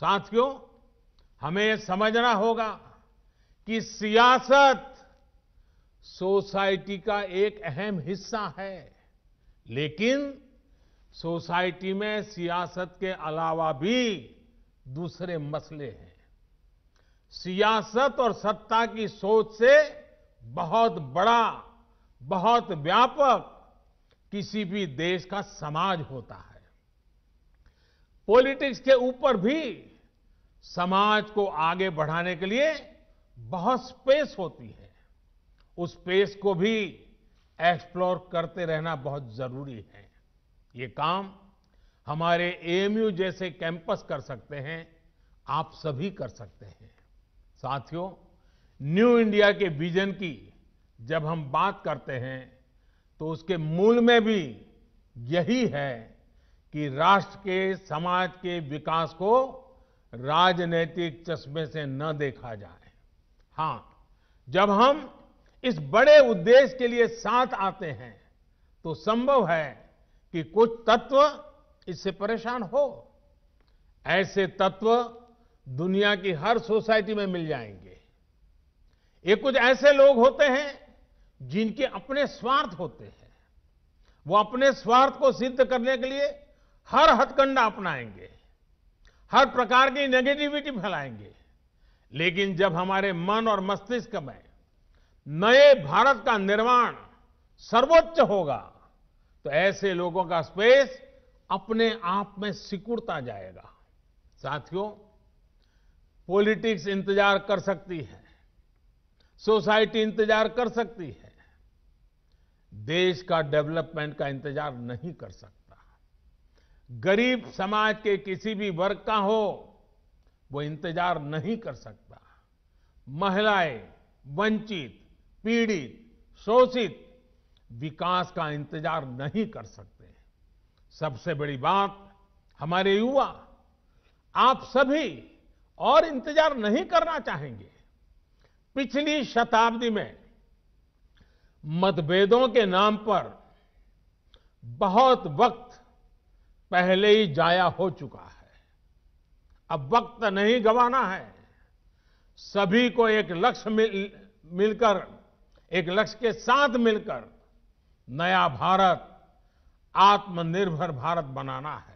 साथियों हमें समझना होगा कि सियासत सोसाइटी का एक अहम हिस्सा है लेकिन सोसाइटी में सियासत के अलावा भी दूसरे मसले हैं सियासत और सत्ता की सोच से बहुत बड़ा बहुत व्यापक किसी भी देश का समाज होता है पॉलिटिक्स के ऊपर भी समाज को आगे बढ़ाने के लिए बहुत स्पेस होती है उस स्पेस को भी एक्सप्लोर करते रहना बहुत जरूरी है ये काम हमारे एएमयू जैसे कैंपस कर सकते हैं आप सभी कर सकते हैं साथियों न्यू इंडिया के विजन की जब हम बात करते हैं तो उसके मूल में भी यही है कि राष्ट्र के समाज के विकास को राजनीतिक चश्मे से न देखा जाए हां जब हम इस बड़े उद्देश्य के लिए साथ आते हैं तो संभव है कि कुछ तत्व इससे परेशान हो ऐसे तत्व दुनिया की हर सोसाइटी में मिल जाएंगे ये कुछ ऐसे लोग होते हैं जिनके अपने स्वार्थ होते हैं वो अपने स्वार्थ को सिद्ध करने के लिए हर हथकंडा अपनाएंगे हर प्रकार की नेगेटिविटी फैलाएंगे लेकिन जब हमारे मन और मस्तिष्क में नए भारत का निर्माण सर्वोच्च होगा तो ऐसे लोगों का स्पेस अपने आप में सिकुड़ता जाएगा साथियों पॉलिटिक्स इंतजार कर सकती है सोसाइटी इंतजार कर सकती है देश का डेवलपमेंट का इंतजार नहीं कर सकती गरीब समाज के किसी भी वर्ग का हो वो इंतजार नहीं कर सकता महिलाएं वंचित पीड़ित शोषित विकास का इंतजार नहीं कर सकते सबसे बड़ी बात हमारे युवा आप सभी और इंतजार नहीं करना चाहेंगे पिछली शताब्दी में मतभेदों के नाम पर बहुत वक्त पहले ही जाया हो चुका है अब वक्त नहीं गंवाना है सभी को एक लक्ष्य मिल, मिलकर एक लक्ष्य के साथ मिलकर नया भारत आत्मनिर्भर भारत बनाना है